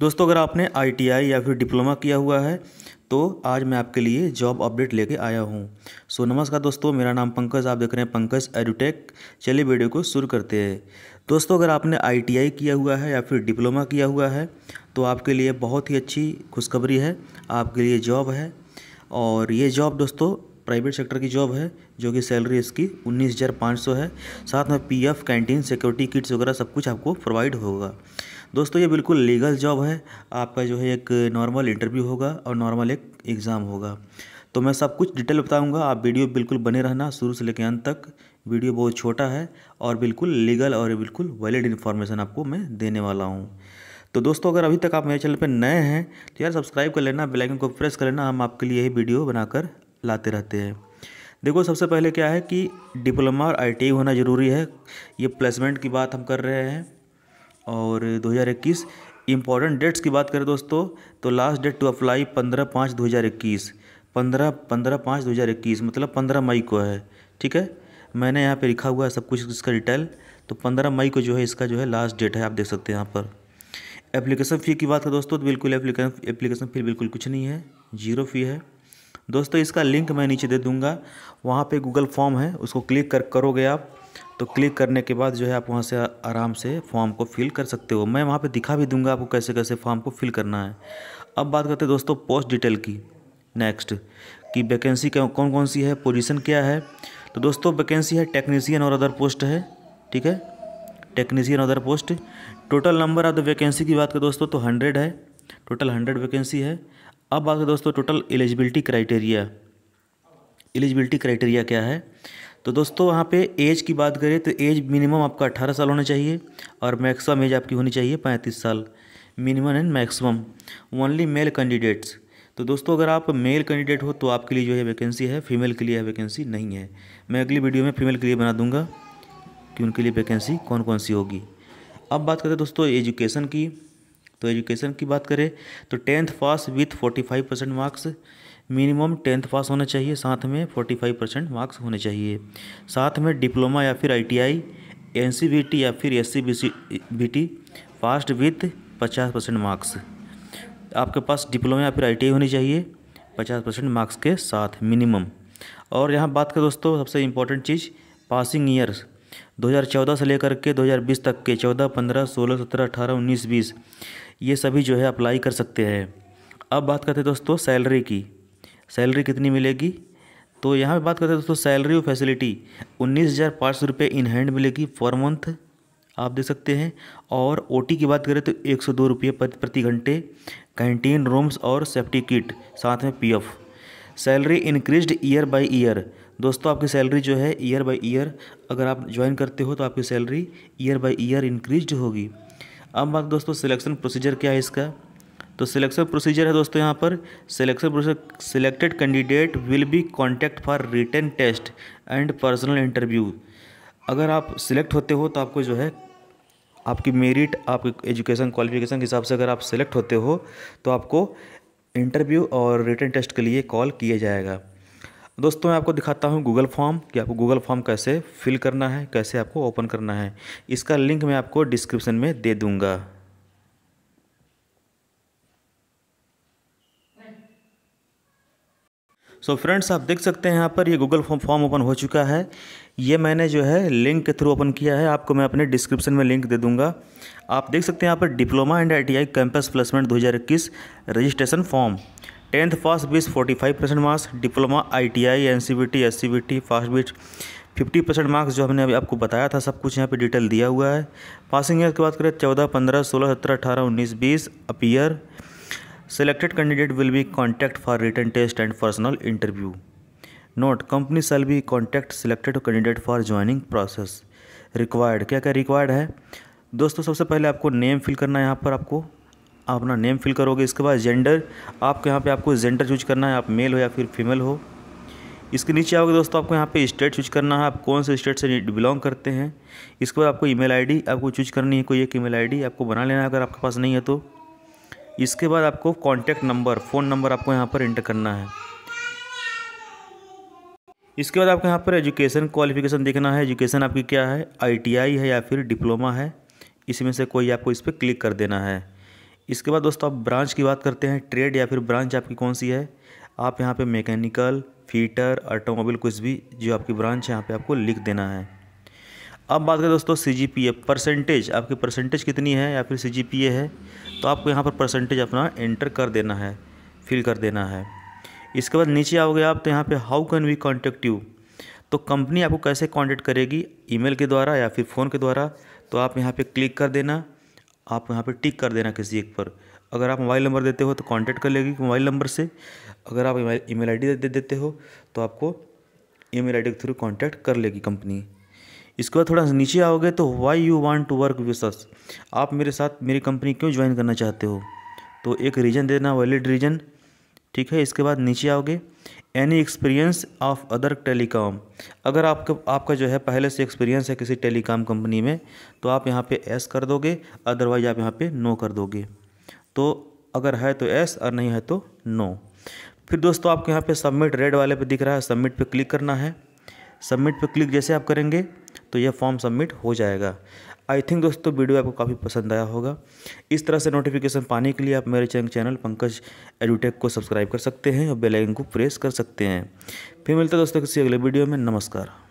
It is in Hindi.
दोस्तों अगर आपने आईटीआई या फिर डिप्लोमा किया हुआ है तो आज मैं आपके लिए जॉब अपडेट लेके आया हूँ सो नमस्कार दोस्तों मेरा नाम पंकज आप देख रहे हैं पंकज एडुटेक चलिए वीडियो को शुरू करते हैं दोस्तों अगर आपने आईटीआई किया हुआ है या फिर डिप्लोमा किया हुआ है तो आपके लिए बहुत ही अच्छी खुशखबरी है आपके लिए जॉब है और ये जॉब दोस्तों प्राइवेट सेक्टर की जॉब है जो कि सैलरी इसकी उन्नीस हज़ार पाँच सौ है साथ में पीएफ कैंटीन सिक्योरिटी किट्स वगैरह सब कुछ आपको प्रोवाइड होगा दोस्तों ये बिल्कुल लीगल जॉब है आपका जो है एक नॉर्मल इंटरव्यू होगा और नॉर्मल एक एग्ज़ाम होगा तो मैं सब कुछ डिटेल बताऊंगा आप वीडियो बिल्कुल बने रहना शुरू से लेकर अंत तक वीडियो बहुत छोटा है और बिल्कुल लीगल और बिल्कुल वैलिड इन्फॉर्मेशन आपको मैं देने वाला हूँ तो दोस्तों अगर अभी तक आप मेरे चैनल पर नए हैं तो यार सब्सक्राइब कर लेना बेलाइकन को प्रेस कर लेना हम आपके लिए यही वीडियो बनाकर लाते रहते हैं देखो सबसे पहले क्या है कि डिप्लोमा और आई होना ज़रूरी है ये प्लेसमेंट की बात हम कर रहे हैं और 2021 इंपॉर्टेंट डेट्स की बात करें दोस्तों तो लास्ट डेट टू अप्लाई पंद्रह पाँच दो हज़ार इक्कीस पंद्रह पंद्रह पाँच दो हज़ार इक्कीस मतलब पंद्रह मई को है ठीक है मैंने यहाँ पे लिखा हुआ है सब कुछ इसका डिटेल तो पंद्रह मई को जो है इसका जो है लास्ट डेट है आप देख सकते हैं यहाँ पर एप्लीकेशन फ़ी की बात करें दोस्तों तो बिल्कुल एप्लीकेशन एप्लीकेशन फ़ी बिल्कुल कुछ नहीं है जीरो फ़ी है दोस्तों इसका लिंक मैं नीचे दे दूँगा वहाँ पर गूगल फॉर्म है उसको क्लिक कर करोगे आप तो क्लिक करने के बाद जो है आप वहाँ से आराम से फॉर्म को फिल कर सकते हो मैं वहाँ पर दिखा भी दूंगा आपको कैसे कैसे फॉर्म को फिल करना है अब बात करते हैं दोस्तों पोस्ट डिटेल की नेक्स्ट कि वैकेंसी कौन कौन सी है पोजीशन क्या है तो दोस्तों वैकेंसी है टेक्नीसियन और अदर पोस्ट है ठीक है technician other post total number of the vacancy की बात करें दोस्तों तो हंड्रेड है टोटल हंड्रेड वैकेंसी है अब बात करें दोस्तों total eligibility criteria eligibility criteria क्या है तो दोस्तों वहाँ पे एज की बात करें तो एज मिनिमम आपका अट्ठारह साल होना चाहिए और मैक्सिमम एज आपकी होनी चाहिए पैंतीस साल minimum and maximum only male candidates तो दोस्तों अगर आप मेल कैंडिडेट हो तो आपके लिए जो है वैकेंसी है फीमेल के लिए वैकेंसी नहीं है मैं अगली वीडियो में फीमेल के लिए बना दूंगा कि उनके लिए वैकेंसी कौन कौन सी होगी अब बात करें दोस्तों एजुकेशन की तो एजुकेशन की बात करें तो tenth pass with forty five percent marks minimum tenth pass होना चाहिए साथ में फोर्टी फाइव परसेंट मार्क्स होने चाहिए साथ में डिप्लोमा या फिर आईटीआई एनसीबीटी या फिर एस सी पास्ट विथ पचास परसेंट मार्क्स आपके पास डिप्लोमा या फिर आईटीआई होनी चाहिए पचास परसेंट मार्क्स के साथ मिनिमम और यहाँ बात करें दोस्तों सबसे इम्पोर्टेंट चीज़ पासिंग ईयर्स 2014 से लेकर के 2020 तक के 14, 15, 16, 17, 18, 19, 20 ये सभी जो है अप्लाई कर सकते हैं अब बात करते हैं दोस्तों सैलरी की सैलरी कितनी मिलेगी तो यहाँ पे बात करते हैं दोस्तों सैलरी और फैसिलिटी उन्नीस हज़ार पाँच सौ रुपये इन हैंड मिलेगी पर मंथ आप देख सकते हैं और ओटी की बात करें तो एक सौ दो रुपये प्रति घंटे कैंटीन रूम्स और सेफ्टी किट साथ में PF salary increased year by year दोस्तों आपकी सैलरी जो है ईयर बाय ईयर अगर आप ज्वाइन करते हो तो आपकी salary year by year increase होगी अब बात दोस्तों सिलेक्शन प्रोसीजर क्या है इसका तो सिलेक्शन प्रोसीजर है दोस्तों यहाँ पर selection procedure selected candidate will be contact for written test and personal interview अगर आप सिलेक्ट होते हो तो आपको जो है आपकी मेरिट आपकी एजुकेशन क्वालिफिकेशन के हिसाब से अगर आप सिलेक्ट होते हो तो आपको इंटरव्यू और रिटर्न टेस्ट के लिए कॉल किया जाएगा दोस्तों मैं आपको दिखाता हूँ गूगल फॉर्म कि आपको गूगल फॉर्म कैसे फिल करना है कैसे आपको ओपन करना है इसका लिंक मैं आपको डिस्क्रिप्शन में दे दूँगा सो so फ्रेंड्स आप देख सकते हैं यहाँ पर ये गूगल फॉर्म फॉर्म ओपन हो चुका है ये मैंने जो है लिंक के थ्रू ओपन किया है आपको मैं अपने डिस्क्रिप्शन में लिंक दे दूंगा आप देख सकते हैं यहाँ पर diploma and I campus placement 2021 registration form tenth fast बीस forty five percent marks diploma I T I N C B T S C B T fast बीच फिफ्टी परसेंट मार्क्स जो हमने अभी आपको बताया था सब कुछ यहाँ पे डिटेल दिया हुआ है पासिंग ईयर की बात करें चौदह पंद्रह सोलह सत्रह अठारह उन्नीस बीस appear selected candidate will be contact for written test and personal interview note company shall be contact selected candidate for joining process required क्या क्या required है दोस्तों सबसे पहले आपको नेम फिल करना है यहाँ पर आपको आप अपना नेम फिल करोगे इसके बाद जेंडर आपके यहाँ पर आपको जेंडर चूज करना है आप मेल हो या फिर फीमेल हो इसके नीचे आओगे दोस्तों आपको यहाँ पे स्टेट चूज करना है आप कौन से स्टेट से बिलोंग करते हैं इसके बाद आपको ईमेल आईडी आपको चूज करनी है कोई एक ईमेल आईडी आपको बना लेना है अगर आपके पास नहीं है तो इसके बाद आपको कॉन्टैक्ट नंबर फ़ोन नंबर आपको यहाँ पर इंटर करना है इसके बाद आपको यहाँ पर एजुकेशन क्वालिफिकेशन देखना है एजुकेशन आपकी क्या है आईटीआई है या फिर डिप्लोमा है इसमें से कोई आपको इस पर क्लिक कर देना है इसके बाद दोस्तों आप ब्रांच की बात करते हैं ट्रेड या फिर ब्रांच आपकी कौन सी है आप यहाँ पे मैकेनिकल फीटर ऑटोमोबाइल कुछ भी जो आपकी ब्रांच है यहाँ पे आपको लिख देना है अब बात करें दोस्तों C G P A percentage आपकी परसेंटेज कितनी है या फिर सी जी पी ए है तो आपको यहाँ पर परसेंटेज अपना एंटर कर देना है फिल कर देना है इसके बाद नीचे आओगे आप तो यहाँ पे how can we contact you तो कंपनी आपको कैसे कॉन्टेक्ट करेगी ईमेल के द्वारा या फिर फ़ोन के द्वारा तो आप यहाँ पे क्लिक कर देना आप यहाँ पे टिक कर देना किसी एक पर अगर आप मोबाइल नंबर देते हो तो कॉन्टेक्ट कर लेगी मोबाइल नंबर से अगर आप ईमेल आईडी दे देते हो तो आपको ईमेल आईडी के थ्रू कॉन्टैक्ट कर लेगी कंपनी इसके बाद थोड़ा नीचे आओगे तो why you want to work with us आप मेरे साथ मेरी कंपनी क्यों ज्वाइन करना चाहते हो तो एक रीज़न देना वैलिड रीज़न ठीक है इसके बाद नीचे आओगे any experience of other telecom अगर आपका आपका जो है पहले से एक्सपीरियंस है किसी टेलीकॉम कंपनी में तो आप यहाँ पे एस कर दोगे अदरवाइज आप यहाँ पे नो कर दोगे तो अगर है तो एस और नहीं है तो नो फिर दोस्तों आपको यहाँ पे सबमिट रेड वाले पे दिख रहा है सबमिट पे क्लिक करना है सबमिट पे क्लिक जैसे आप करेंगे तो यह फॉर्म सबमिट हो जाएगा आई थिंक दोस्तों वीडियो आपको काफ़ी पसंद आया होगा इस तरह से नोटिफिकेशन पाने के लिए आप मेरे चैनल पंकज एडुटेक को सब्सक्राइब कर सकते हैं और बेल आइकन को प्रेस कर सकते हैं फिर मिलते हैं दोस्तों किसी अगले वीडियो में नमस्कार